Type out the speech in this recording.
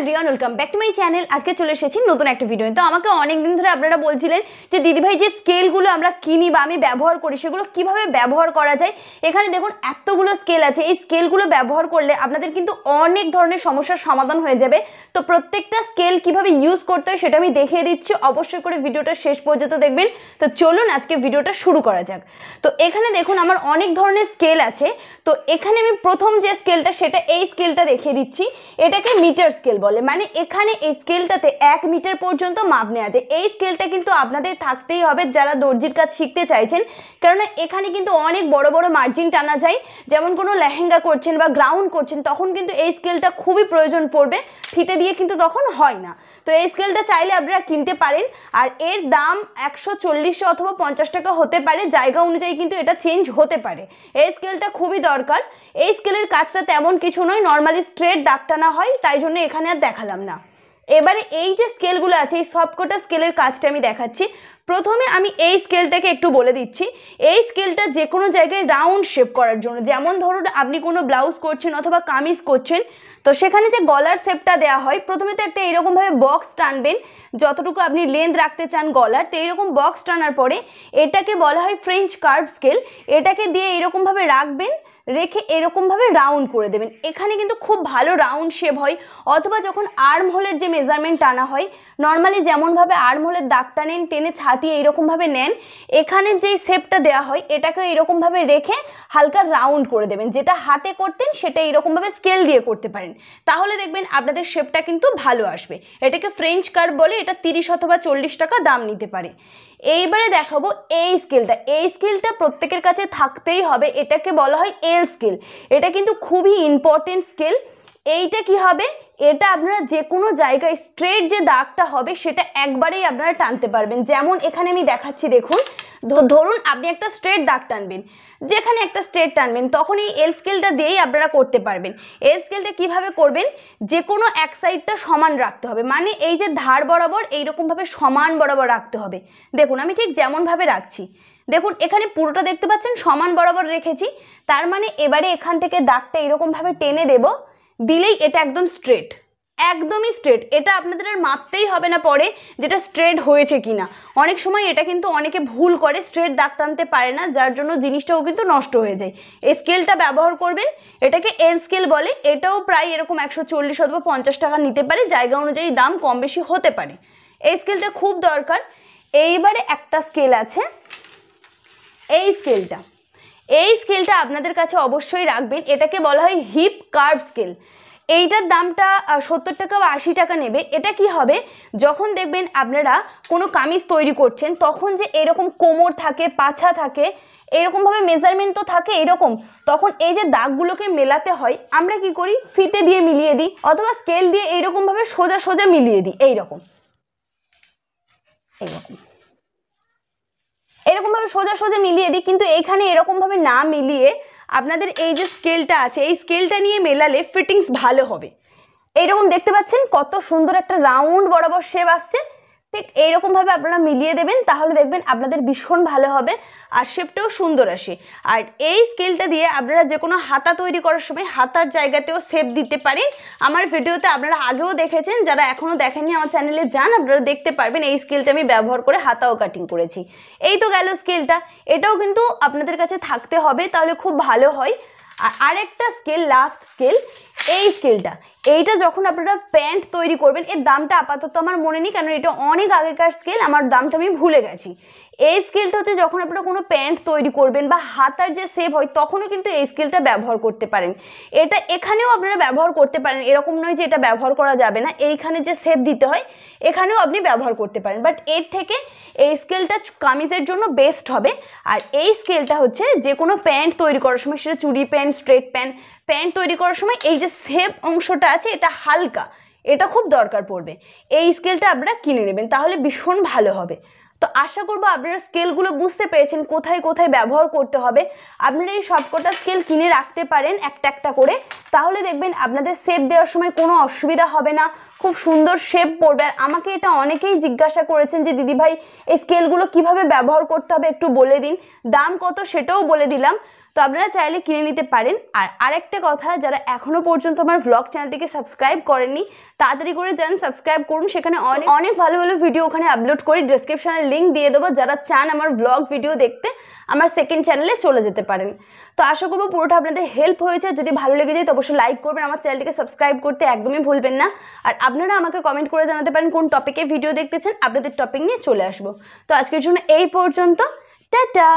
everyone welcome back to my channel আজকে চলে এসেছি নতুন একটা ভিডিও তো আমাকে অনেকদিন ধরে আপনারা বলছিলেন যে দিদিভাই যে স্কেলগুলো আমরা কিনি বা আমি ব্যবহার করি সেগুলো কিভাবে ব্যবহার করা যায় এখানে দেখুন এতগুলো স্কেল আছে এই স্কেলগুলো ব্যবহার করলে আপনাদের কিন্তু অনেক ধরনের সমস্যার সমাধান হয়ে যাবে তো প্রত্যেকটা স্কেল কিভাবে ইউজ করতে হয় সেটা আমি দেখিয়ে দিচ্ছি অবশ্যই করে ভিডিওটা শেষ পর্যন্ত দেখবেন তো চলুন আজকে ভিডিওটা শুরু করা যাক তো এখানে দেখুন আমার অনেক ধরনের স্কেল আছে তো এখানে আমি প্রথম যে স্কেলটা সেটা এই স্কেলটা দেখিয়ে দিচ্ছি এটাকে মিটার স্কেল বলে বলে মানে এখানে এই স্কেলটাতে এক মিটার পর্যন্ত মাপ নেওয়া যায় এই স্কেলটা কিন্তু আপনাদের থাকতেই হবে যারা দর্জির কাজ শিখতে চাইছেন কেননা এখানে কিন্তু অনেক বড় বড় মার্জিন টানা যায় যেমন কোনো লেহেঙ্গা করছেন বা গ্রাউন্ড করছেন তখন কিন্তু এই স্কেলটা খুবই প্রয়োজন পড়বে ফিতে দিয়ে কিন্তু তখন হয় না তো এই স্কেলটা চাইলে আপনারা কিনতে পারেন আর এর দাম একশো চল্লিশশো অথবা পঞ্চাশ টাকা হতে পারে জায়গা অনুযায়ী কিন্তু এটা চেঞ্জ হতে পারে এই স্কেলটা খুবই দরকার এই স্কেলের কাজটা তেমন কিছু নয় নর্মালি স্ট্রেট দাগ টানা হয় তাই জন্য এখানে আর দেখালাম না এবারে এই যে স্কেলগুলো আছে এই সবকটা স্কেলের কাজটা আমি দেখাচ্ছি প্রথমে আমি এই স্কেলটাকে একটু বলে দিচ্ছি এই স্কেলটা যে কোনো জায়গায় রাউন্ড শেপ করার জন্য যেমন ধরুন আপনি কোনো ব্লাউজ করছেন অথবা কামিজ করছেন তো সেখানে যে গলার শেপটা দেওয়া হয় প্রথমে তো একটা এরকমভাবে বক্স টানবেন যতটুকু আপনি লেন্থ রাখতে চান গলার তো এইরকম বক্স টানার পরে এটাকে বলা হয় ফ্রেঞ্চ কার্ভ স্কেল এটাকে দিয়ে এরকমভাবে রাখবেন রেখে এরকমভাবে রাউন্ড করে দেবেন এখানে কিন্তু খুব ভালো রাউন্ড শেপ হয় অথবা যখন আর্ম হোলের যে মেজারমেন্ট টানা হয় নর্মালি যেমনভাবে আর্ম হোলের দাগটা নেন টেনে ছাতি এইরকমভাবে নেন এখানে যেই শেপটা দেওয়া হয় এটাকে এরকমভাবে রেখে হালকা রাউন্ড করে দেবেন যেটা হাতে করতেন সেটা এরকমভাবে স্কেল দিয়ে করতে পারেন তাহলে দেখবেন আপনাদের শেপটা কিন্তু ভালো আসবে এটাকে ফ্রেঞ্চ কার্ভ বলে এটা তিরিশ অথবা চল্লিশ টাকা দাম নিতে পারে এইবারে দেখাবো এই স্কিলটা এই স্কিলটা প্রত্যেকের কাছে থাকতেই হবে এটাকে বলা হয় এল স্কিল এটা কিন্তু খুবই ইম্পর্টেন্ট স্কিল এইটা কি হবে এটা আপনারা যে কোনো জায়গায় স্ট্রেট যে দাগটা হবে সেটা একবারেই আপনারা টানতে পারবেন যেমন এখানে আমি দেখাচ্ছি দেখুন ধরুন আপনি একটা স্ট্রেট দাগ টানবেন যেখানে একটা স্ট্রেট টানবেন তখন এই এল স্কেলটা দিয়েই আপনারা করতে পারবেন এল স্কেলটা কীভাবে করবেন যে কোনো এক সাইডটা সমান রাখতে হবে মানে এই যে ধার বরাবর এইরকমভাবে সমান বরাবর রাখতে হবে দেখুন আমি ঠিক যেমনভাবে রাখছি দেখুন এখানে পুরোটা দেখতে পাচ্ছেন সমান বরাবর রেখেছি তার মানে এবারে এখান থেকে দাগটা এরকমভাবে টেনে দেবো দিলেই এটা একদম স্ট্রেট একদমই স্ট্রেট এটা আপনাদের আর মাপতেই হবে না পরে যেটা স্ট্রেট হয়েছে কিনা অনেক সময় এটা কিন্তু অনেকে ভুল করে স্ট্রেট দাগ টানতে পারে না যার জন্য জিনিসটাও কিন্তু নষ্ট হয়ে যায় এই স্কেলটা ব্যবহার করবেন এটাকে এন স্কেল বলে এটাও প্রায় এরকম একশো চল্লিশ অথবা পঞ্চাশ টাকা নিতে পারে জায়গা অনুযায়ী দাম কম বেশি হতে পারে এই স্কেলটা খুব দরকার এইবারে একটা স্কেল আছে এই স্কেলটা এই স্কেলটা আপনাদের কাছে অবশ্যই রাখবেন এটাকে বলা হয় হিপ কার্ভ স্কেল এইটার দামটা সত্তর টাকা বা আশি টাকা নেবে এটা কি হবে যখন দেখবেন আপনারা কোনো কামিজ তৈরি করছেন তখন যে এরকম কোমর থাকে পাছা থাকে এরকমভাবে মেজারমেন্ট তো থাকে এরকম তখন এই যে দাগগুলোকে মেলাতে হয় আমরা কি করি ফিতে দিয়ে মিলিয়ে দিই অথবা স্কেল দিয়ে এইরকমভাবে সোজা সোজা মিলিয়ে দিই এইরকম এইরকম সোজা সোজা মিলিয়ে দিই কিন্তু এখানে এরকমভাবে না মিলিয়ে আপনাদের এই যে স্কেলটা আছে এই স্কেলটা নিয়ে মেলালে ফিটিংস ভালো হবে এইরকম দেখতে পাচ্ছেন কত সুন্দর একটা রাউন্ড বরাবর শেপ আসছে ঠিক এইরকমভাবে আপনারা মিলিয়ে দেবেন তাহলে দেখবেন আপনাদের ভীষণ ভালো হবে আর শেপটাও সুন্দর আসে আর এই স্কেলটা দিয়ে আপনারা যে কোনো হাতা তৈরি করার সময় হাতার জায়গাতেও শেপ দিতে পারেন আমার ভিডিওতে আপনারা আগেও দেখেছেন যারা এখনও দেখেননি আমার চ্যানেলে যান আপনারা দেখতে পারবেন এই স্কেলটা আমি ব্যবহার করে হাতাও কাটিং করেছি এই তো গেল স্কেলটা এটাও কিন্তু আপনাদের কাছে থাকতে হবে তাহলে খুব ভালো হয় আর আরেকটা স্কেল লাস্ট স্কেল এই স্কেলটা এইটা যখন আপনারা প্যান্ট তৈরি করবেন এর দামটা আপাতত আমার মনে নেই কারণ এটা অনেক আগেকার স্কেল আমার দামটা আমি ভুলে গেছি এই স্কেলটা হচ্ছে যখন আপনারা কোনো প্যান্ট তৈরি করবেন বা হাতার যে সেভ হয় তখনও কিন্তু এই স্কেলটা ব্যবহার করতে পারেন এটা এখানেও আপনারা ব্যবহার করতে পারেন এরকম নয় যে এটা ব্যবহার করা যাবে না এইখানে যে সেভ দিতে হয় এখানেও আপনি ব্যবহার করতে পারেন বাট এর থেকে এই স্কেলটা কামিজের জন্য বেস্ট হবে আর এই স্কেলটা হচ্ছে যে কোনো প্যান্ট তৈরি করার সময় সেটা চুড়ি প্যান্ট স্ট্রেট প্যান্ট প্যান্ট তৈরি করার সময় এই যে সেভ অংশটা আছে এটা হালকা এটা খুব দরকার পড়বে এই স্কেলটা আপনারা কিনে নেবেন তাহলে ভীষণ ভালো হবে তো আশা করবো আপনারা স্কেলগুলো বুঝতে পেরেছেন কোথায় কোথায় ব্যবহার করতে হবে আপনারা এই সবকটা স্কেল কিনে রাখতে পারেন একটা একটা করে তাহলে দেখবেন আপনাদের শেপ দেওয়ার সময় কোনো অসুবিধা হবে না খুব সুন্দর শেপ পড়বে আর আমাকে এটা অনেকেই জিজ্ঞাসা করেছেন যে দিদিভাই এই স্কেলগুলো কিভাবে ব্যবহার করতে হবে একটু বলে দিন দাম কত সেটাও বলে দিলাম তো আপনারা চাইলে কিনে নিতে পারেন আর আরেকটা কথা যারা এখনও পর্যন্ত আমার ব্লগ চ্যানেলটিকে সাবস্ক্রাইব করেননি তাড়াতাড়ি করে যান সাবস্ক্রাইব করুন সেখানে অনেক অনেক ভালো ভালো ভিডিও ওখানে আপলোড করি ডিসক্রিপশানে লিঙ্ক দিয়ে দেবো যারা চান আমার ব্লগ ভিডিও দেখতে আমার সেকেন্ড চ্যানেলে চলে যেতে পারেন তো আশা করবো পুরোটা আপনাদের হেল্প হয়েছে যদি ভালো লেগে যায় তো অবশ্যই লাইক করবেন আমার চ্যানেলটিকে সাবস্ক্রাইব করতে একদমই ভুলবেন না আর আপনারা আমাকে কমেন্ট করে জানাতে পারেন কোন টপিকে ভিডিও দেখতেছেন আপনাদের টপিক নিয়ে চলে আসবো তো আজকের জন্য এই পর্যন্ত টাটা